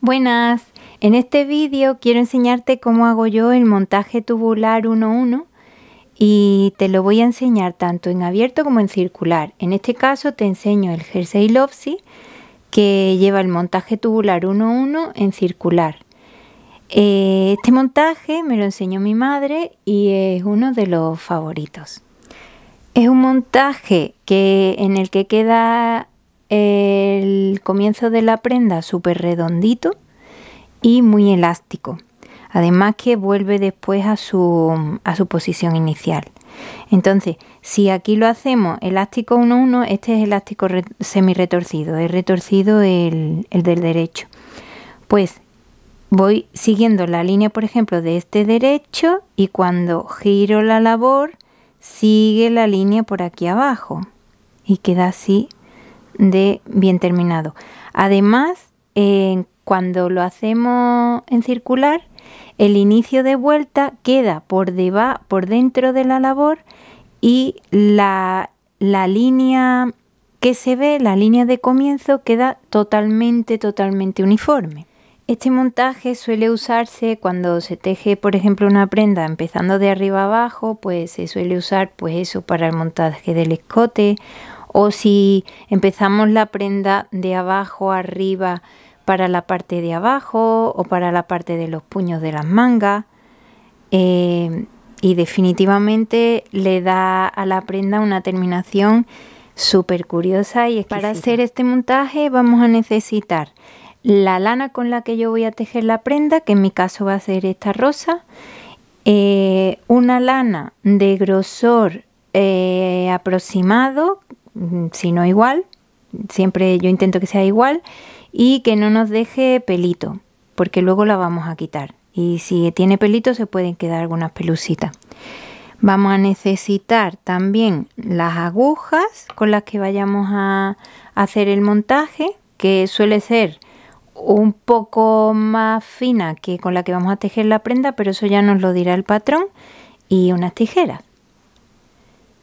Buenas, en este vídeo quiero enseñarte cómo hago yo el montaje tubular 11 y te lo voy a enseñar tanto en abierto como en circular. En este caso te enseño el jersey Lopsy que lleva el montaje tubular 11 en circular. Eh, este montaje me lo enseñó mi madre y es uno de los favoritos. Es un montaje que, en el que queda eh, comienzo de la prenda súper redondito y muy elástico. Además que vuelve después a su, a su posición inicial. Entonces, si aquí lo hacemos elástico 1-1, este es elástico semi-retorcido, he retorcido el, el del derecho. Pues voy siguiendo la línea, por ejemplo, de este derecho y cuando giro la labor, sigue la línea por aquí abajo y queda así de bien terminado. Además, cuando lo hacemos en circular, el inicio de vuelta queda por, debajo, por dentro de la labor y la, la línea que se ve, la línea de comienzo, queda totalmente, totalmente uniforme. Este montaje suele usarse cuando se teje, por ejemplo, una prenda empezando de arriba abajo, pues se suele usar pues eso para el montaje del escote o si empezamos la prenda de abajo arriba para la parte de abajo o para la parte de los puños de las mangas. Eh, y definitivamente le da a la prenda una terminación súper curiosa y Para hacer este montaje vamos a necesitar la lana con la que yo voy a tejer la prenda, que en mi caso va a ser esta rosa, eh, una lana de grosor eh, aproximado Mm, si no igual, siempre yo intento que sea igual, y que no nos deje pelito, porque luego la vamos a quitar. Y si tiene pelito se pueden quedar algunas pelucitas. Vamos a necesitar también las agujas con las que vayamos a hacer el montaje, que suele ser un poco más fina que con la que vamos a tejer la prenda, pero eso ya nos lo dirá el patrón, y unas tijeras.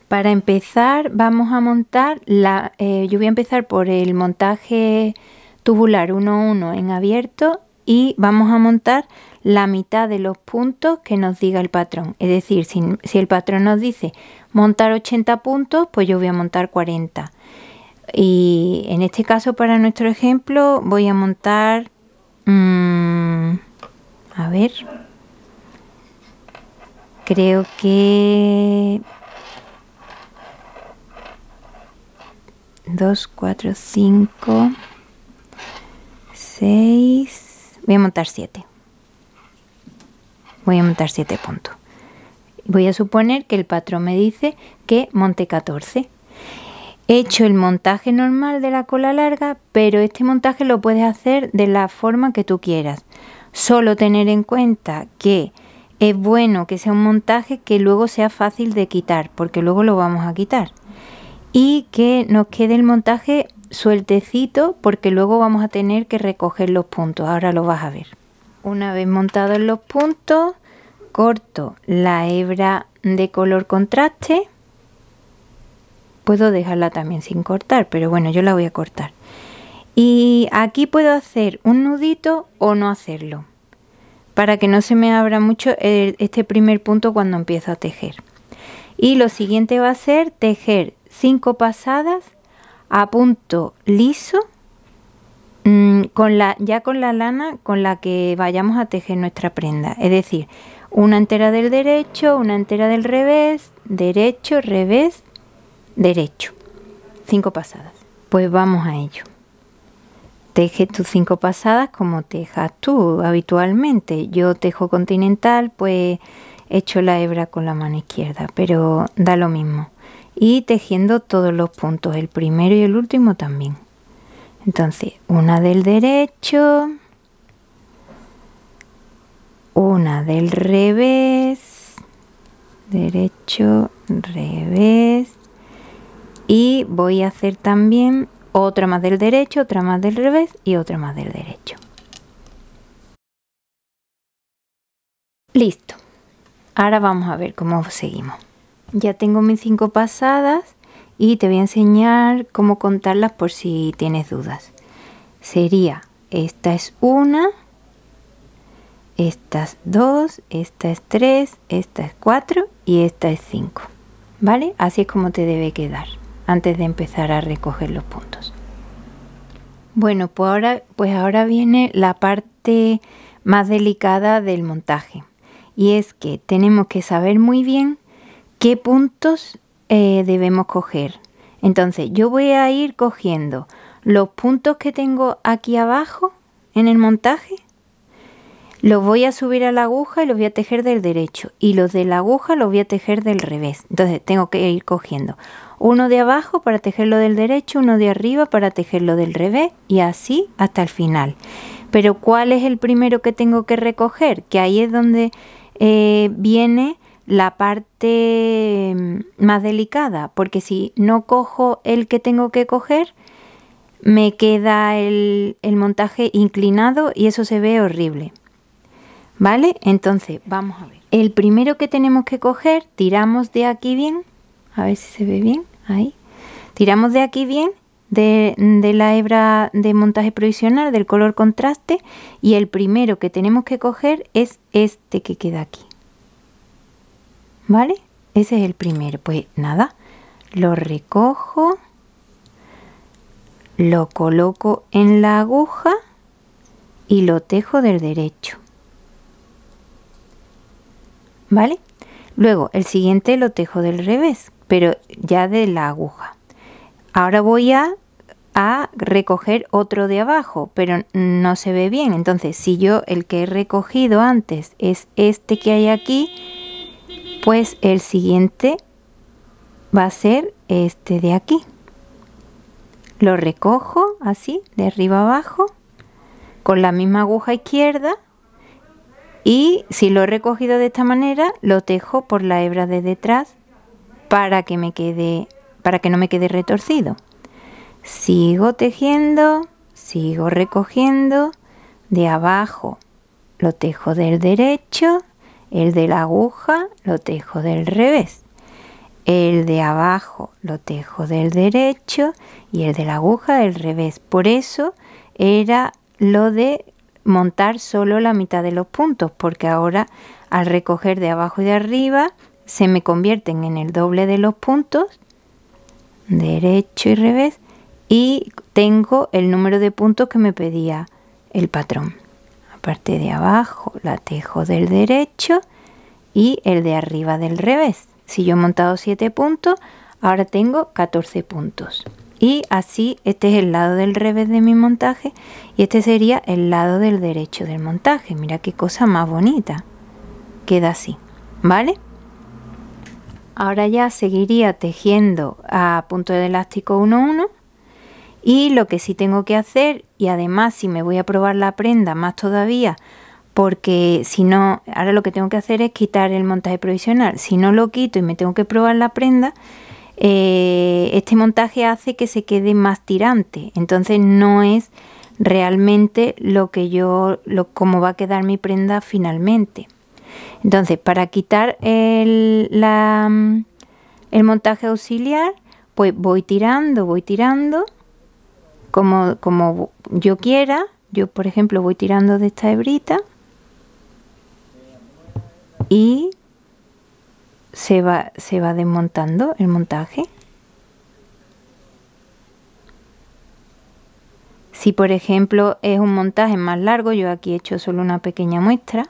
Para empezar vamos a montar, la, eh, yo voy a empezar por el montaje tubular 1-1 en abierto y vamos a montar la mitad de los puntos que nos diga el patrón. Es decir, si, el patrón nos dice montar 80 puntos, pues yo voy a montar 40. Y en este caso para nuestro ejemplo voy a montar... Mm, a ver. Creo que 2, 4, 5, 6. Voy a montar 7. Voy a montar 7 puntos. Voy a suponer que el patrón me dice que monte 14. He hecho el montaje normal de la cola larga, pero este montaje lo puedes hacer de la forma que tú quieras. Solo tener en cuenta que es bueno que sea un montaje que luego sea fácil de quitar, porque luego lo vamos a quitar y que nos quede el montaje sueltecito porque luego vamos a tener que recoger los puntos, ahora lo vas a ver. Una vez montados los puntos, corto la hebra de color contraste. Puedo dejarla también sin cortar, pero bueno, yo la voy a cortar. Y aquí puedo hacer un nudito o no hacerlo, para que no se me abra mucho este primer punto cuando empiezo a tejer. Y lo siguiente va a ser tejer cinco pasadas a punto liso mm, con la, ya con la lana con la que vayamos a tejer nuestra prenda. Es decir, una entera del derecho, una entera del revés, derecho, revés, derecho. Cinco pasadas. Pues vamos a ello. Teje tus cinco pasadas como tejas tú habitualmente. Yo tejo continental, pues echo la hebra con la mano izquierda, pero da lo mismo y tejiendo todos los puntos, el primero y el último también. Entonces, una del derecho, una del revés, derecho, revés, y voy a hacer también otra más del derecho, otra más del revés y otra más del derecho. Listo. Ahora vamos a ver cómo seguimos ya tengo mis cinco pasadas y te voy a enseñar cómo contarlas por si tienes dudas sería esta es una estas dos esta es tres esta es cuatro y esta es cinco vale así es como te debe quedar antes de empezar a recoger los puntos bueno pues ahora pues ahora viene la parte más delicada del montaje y es que tenemos que saber muy bien qué puntos eh, debemos coger. Entonces yo voy a ir cogiendo los puntos que tengo aquí abajo en el montaje, los voy a subir a la aguja y los voy a tejer del derecho y los de la aguja los voy a tejer del revés. Entonces tengo que ir cogiendo uno de abajo para tejerlo del derecho, uno de arriba para tejerlo del revés y así hasta el final. Pero ¿cuál es el primero que tengo que recoger? Que ahí es donde eh, viene la parte mm, más delicada, porque si no cojo el que tengo que coger, me queda el, montaje inclinado y eso se ve horrible. ¿Vale? Entonces, vamos a ver. El primero que tenemos que coger, tiramos de aquí bien, a ver si se ve bien, ahí. Tiramos de aquí bien, de la hebra de montaje provisional, del color contraste, y el primero que tenemos que coger es este que queda aquí. ¿Vale? Ese es el primero. Pues nada, lo recojo, lo coloco en la aguja y lo tejo del derecho. ¿Vale? Luego, el siguiente lo tejo del revés, pero ya de la aguja. Ahora voy a, a, recoger otro de abajo, pero no se ve bien. Entonces, si yo el que he recogido antes es este que hay aquí, pues el siguiente va a ser este de aquí lo recojo así de arriba abajo con la misma aguja izquierda y si lo he recogido de esta manera lo tejo por la hebra de detrás para que me quede para que no me quede retorcido sigo tejiendo sigo recogiendo de abajo lo tejo del derecho el de la aguja lo tejo del revés. El de abajo lo tejo del derecho y el de la aguja del revés. Por eso era lo de montar solo la mitad de los puntos, porque ahora al recoger de abajo y de arriba se me convierten en el doble de los puntos, derecho y revés, y tengo el número de puntos que me pedía el patrón parte de abajo la tejo del derecho y el de arriba del revés. Si yo he montado 7 puntos, ahora tengo 14 puntos. Y así, este es el lado del revés de mi montaje y este sería el lado del derecho del montaje. Mira qué cosa más bonita. Queda así, ¿vale? Ahora ya seguiría tejiendo a punto de elástico 1-1 y lo que sí tengo que hacer, y además si me voy a probar la prenda más todavía, porque si no, ahora lo que tengo que hacer es quitar el montaje provisional. Si no lo quito y me tengo que probar la prenda, eh, este montaje hace que se quede más tirante. Entonces no es realmente lo que yo, lo, cómo va a quedar mi prenda finalmente. Entonces, para quitar el, mm, el montaje auxiliar, pues voy tirando, voy tirando como, yo quiera, yo por ejemplo voy tirando de esta hebrita y se va, se va desmontando el montaje. Si por ejemplo es un montaje más largo, yo aquí he hecho solo una pequeña muestra,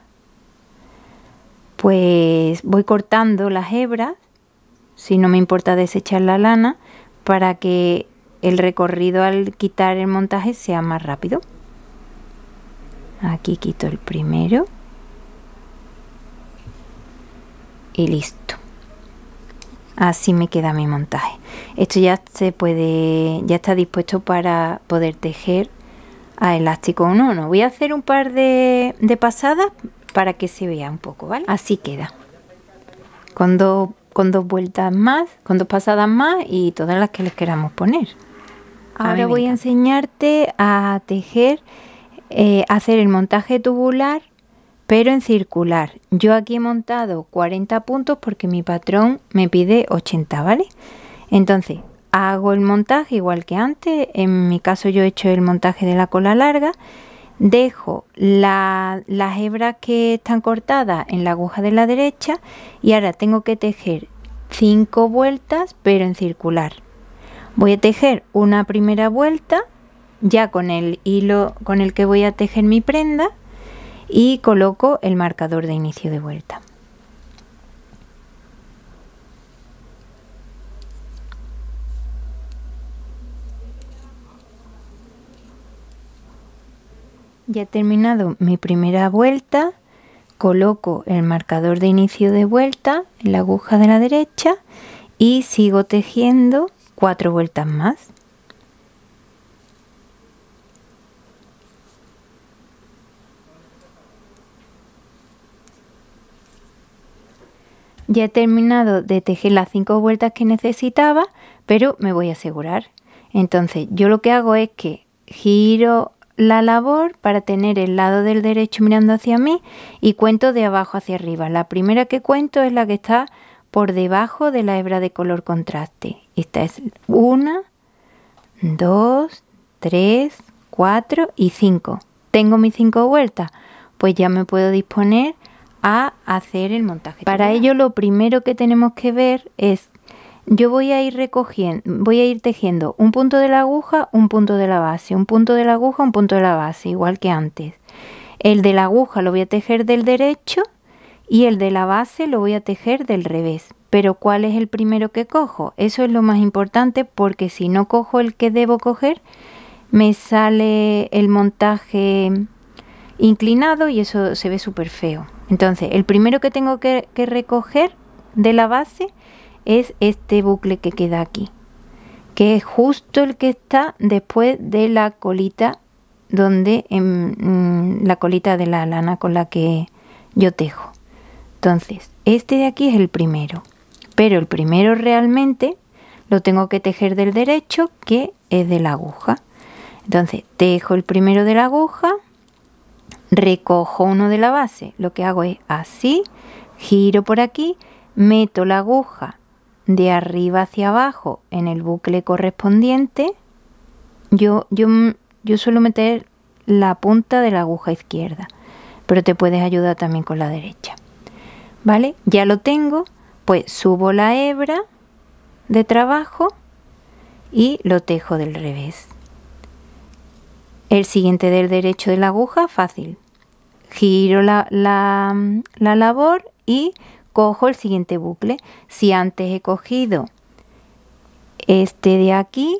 pues voy cortando las hebras, si no me importa desechar la lana, para que el recorrido al quitar el montaje sea más rápido. Aquí quito el primero. Y listo. Así me queda mi montaje. Esto ya se puede, ya está dispuesto para poder tejer a elástico 1 Voy a hacer un par de, pasadas para que se vea un poco, ¿vale? Así queda. Cuando con dos vueltas más, con dos pasadas más y todas las que les queramos poner. Ahora voy a enseñarte a tejer, eh, hacer el montaje tubular, pero en circular. Yo aquí he montado 40 puntos porque mi patrón me pide 80, ¿vale? Entonces, hago el montaje igual que antes. En mi caso yo he hecho el montaje de la cola larga dejo las hebras que están cortadas en la aguja de la derecha y ahora tengo que tejer 5 vueltas pero en circular voy a tejer una primera vuelta ya con el hilo con el que voy a tejer mi prenda y coloco el marcador de inicio de vuelta Ya he terminado mi primera vuelta, coloco el marcador de inicio de vuelta en la aguja de la derecha y sigo tejiendo cuatro vueltas más. Ya he terminado de tejer las cinco vueltas que necesitaba, pero me voy a asegurar. Entonces yo lo que hago es que giro la labor para tener el lado del derecho mirando hacia mí y cuento de abajo hacia arriba. La primera que cuento es la que está por debajo de la hebra de color contraste. Esta es una, dos, tres, cuatro y cinco. Tengo mis cinco vueltas, pues ya me puedo disponer a hacer el montaje. Para ello lo primero que tenemos que ver es yo voy a ir recogiendo, voy a ir tejiendo un punto de la aguja, un punto de la base, un punto de la aguja, un punto de la base, igual que antes. El de la aguja lo voy a tejer del derecho y el de la base lo voy a tejer del revés. Pero ¿cuál es el primero que cojo? Eso es lo más importante porque si no cojo el que debo coger, me sale el montaje inclinado y eso se ve súper feo. Entonces, el primero que tengo que, que recoger de la base es este bucle que queda aquí, que es justo el que está después de la colita donde en, em, mm, la colita de la lana con la que yo tejo. Entonces, este de aquí es el primero, pero el primero realmente lo tengo que tejer del derecho que es de la aguja. Entonces, tejo el primero de la aguja, recojo uno de la base. Lo que hago es así, giro por aquí, meto la aguja de arriba hacia abajo en el bucle correspondiente, yo, yo, mm, yo suelo meter la punta de la aguja izquierda, pero te puedes ayudar también con la derecha. ¿Vale? Ya lo tengo, pues subo la hebra de trabajo y lo tejo del revés. El siguiente del derecho de la aguja, fácil. Giro la, la, mm, la labor y cojo el siguiente bucle. Si antes he cogido este de aquí,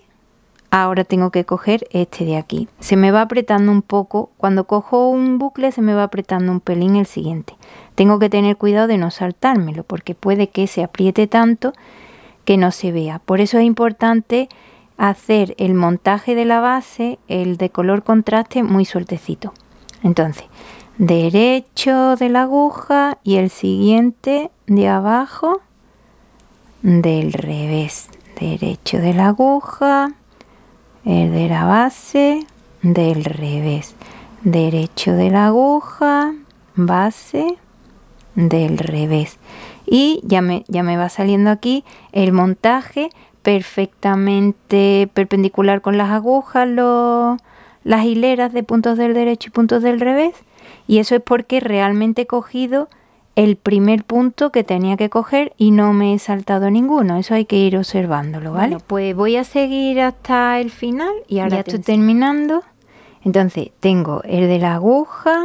ahora tengo que coger este de aquí. Se me va apretando un poco, cuando cojo un bucle se me va apretando un pelín el siguiente. Tengo que tener cuidado de no saltármelo porque puede que se apriete tanto que no se vea. Por eso es importante hacer el montaje de la base, el de color contraste, muy sueltecito. Entonces, derecho de la aguja y el siguiente de abajo del revés derecho de la aguja el de la base del revés derecho de la aguja base del revés y ya me, ya me va saliendo aquí el montaje perfectamente perpendicular con las agujas las hileras de puntos del derecho y puntos del revés y eso es porque realmente he cogido el primer punto que tenía que coger y no me he saltado ninguno. Eso hay que ir observándolo, ¿vale? pues voy a seguir hasta el final y ahora estoy terminando. Entonces, tengo el de la aguja.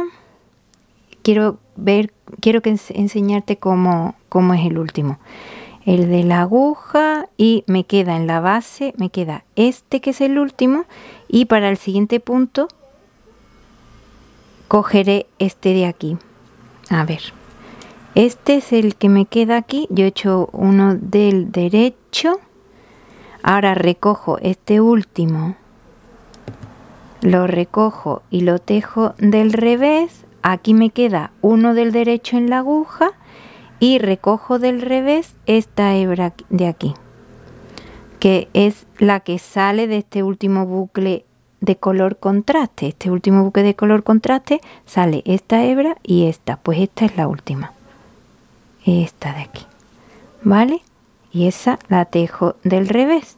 Quiero ver, quiero que enseñarte cómo es el último. El de la aguja y me queda en la base, me queda este que es el último y para el siguiente punto cogeré este de aquí a ver este es el que me queda aquí yo he hecho uno del derecho ahora recojo este último lo recojo y lo tejo del revés aquí me queda uno del derecho en la aguja y recojo del revés esta hebra de aquí que es la que sale de este último bucle de color contraste. Este último buque de color contraste sale esta hebra y esta. Pues esta es la última. Esta de aquí. ¿Vale? Y esa la tejo del revés.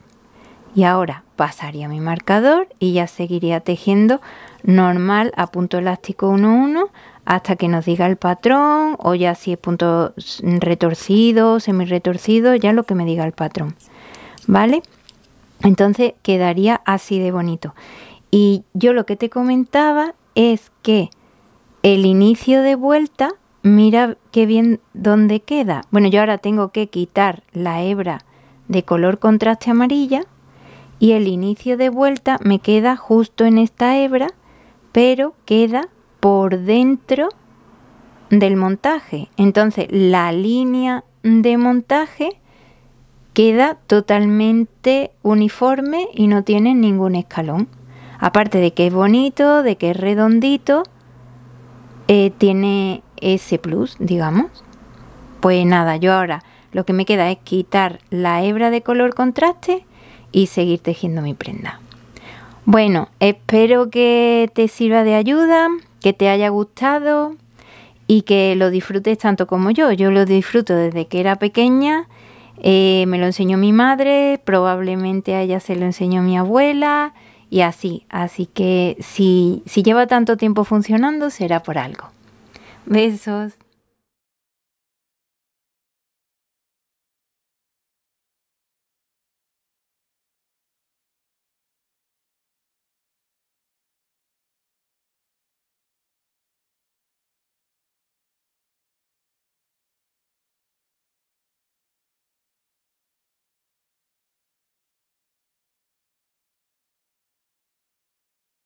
Y ahora pasaría mi marcador y ya seguiría tejiendo normal a punto elástico 1-1 hasta que nos diga el patrón o ya si es punto retorcido, semi-retorcido, ya lo que me diga el patrón. ¿Vale? Entonces quedaría así de bonito. Y yo lo que te comentaba es que el inicio de vuelta, mira qué bien dónde queda. Bueno, yo ahora tengo que quitar la hebra de color contraste amarilla y el inicio de vuelta me queda justo en esta hebra, pero queda por dentro del montaje. Entonces, la línea de montaje queda totalmente uniforme y no tiene ningún escalón. Aparte de que es bonito, de que es redondito, eh, tiene ese plus, digamos. Pues nada, yo ahora lo que me queda es quitar la hebra de color contraste y seguir tejiendo mi prenda. Bueno, espero que te sirva de ayuda, que te haya gustado y que lo disfrutes tanto como yo. Yo lo disfruto desde que era pequeña, eh, me lo enseñó mi madre, probablemente a ella se lo enseñó mi abuela y así. Así que si, si lleva tanto tiempo funcionando, será por algo. Besos.